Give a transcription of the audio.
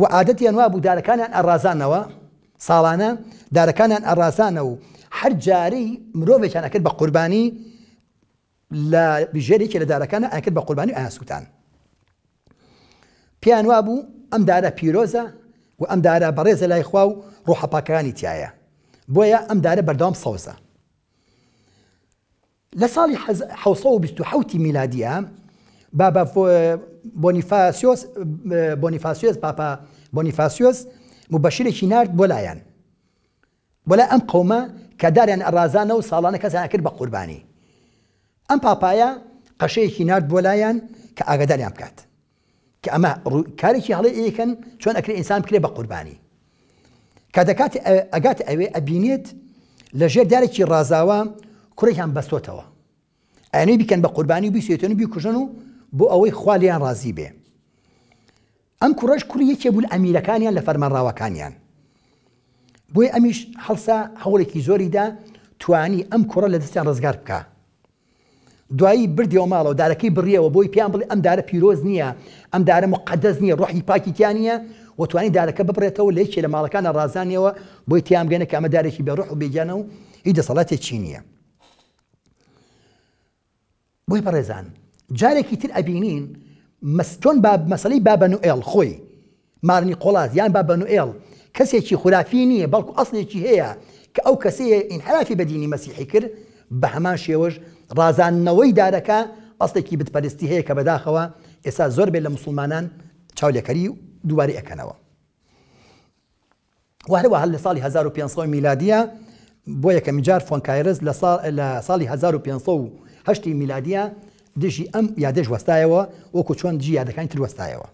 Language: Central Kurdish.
و عادەتیان وا بوو دارەکانیان ئەڕازانەوە ساڵانە دارەکانیان ئەڕازانە و هەر جاری مرۆڤێکیان ئەکرد بە قوربانی لە بژێرێکی لە دارەکانە ئەکرد بە قوربانی ئاسووتان پیان وا بوو ئەم دارە پیرۆزە و ئەم دارە بەڕێزە لای خوا و ڕۆحەپاکانی تایە بۆیە ئەم دارە بەردام سەوزە لە ساڵی 1920 میلادیە بابا بۆنیفاسیۆس بۆنیفاسیۆس پاپا بۆنیفاسیۆس مبەشرێکی نرد بۆ لایەن بۆلا ئەم قومە کە داریان ئەرازانە و ساڵانە کەسان کرد بە قوربانی ئەم پاپایە قەشەیەکی نرد بۆ لایەن کە ئاگداریان بکات کە ئەمە کارێکی هەڵێ ئیکەن چۆن ئەکرێ ئینسان بکرێ بە قوربانی کە دەکات ئەگات ئەوێ ئەبینێت لە ژێر دارێکی ڕازاوە کوڕێکیان بەستۆتەوە ئەێ بیکەن بە قوربانی و بیسێتن بیکوژن و بۆ ئەوەی خالیان ڕازی بێ ئەم کوڕش کوری یەکێ بوو ئەمیرەکانیان لە فەرمەڕاوەکانیان بۆی ئەمیش هەڵسا هەوڵێکی زۆریدا توانی ئەم کوڕە لە دەستیان ڕزگار بکە دوایی بردیەوە ماڵەوە دارەکەی بڕیەوە بۆی پیان بڵێ ئەم دارە پیرۆز نییە ئەم دارە مقدەز نییە ڕۆحی پاکیتیان نیە و توانی دارەکە ببرێتەوە لەیکێ لە ماڵەکانە ڕزانانیەوە بۆی تیان بگەنە کە ئەمە دارێکی بە ڕۆح و بێجانە و هیچ دەسەڵاتێک چی نییە بۆی بەڕێزان جارێکی تر ئەبینین باب مەسەی بابەنوئێل خۆی مارنی قۆڵات یان بابەنوئێل کەسێکی خوراپی نییە بەڵکو ئەسلێکی هەیە کە ئەو کەسەیە ئینحرافی بەدینی مەسیحی کرد بە هەمان شێوەش ڕازانەوەی دارەکە ئەستێکی بتپەرستی هەیە کە بەداخەوە ئێستا زۆر بێت لە مسلمانان چاولێکەری و دوواری ئەەکەنەوە. وهروە هەل لە ساڵی 1500 میلادیە بۆ یەکەمی جار فۆنکایرز لە ساڵی 1500 میلادیە دژی ئەم یادەش وەستایەوە وەکو چۆن جی یادەکانی تر وەستایەوە.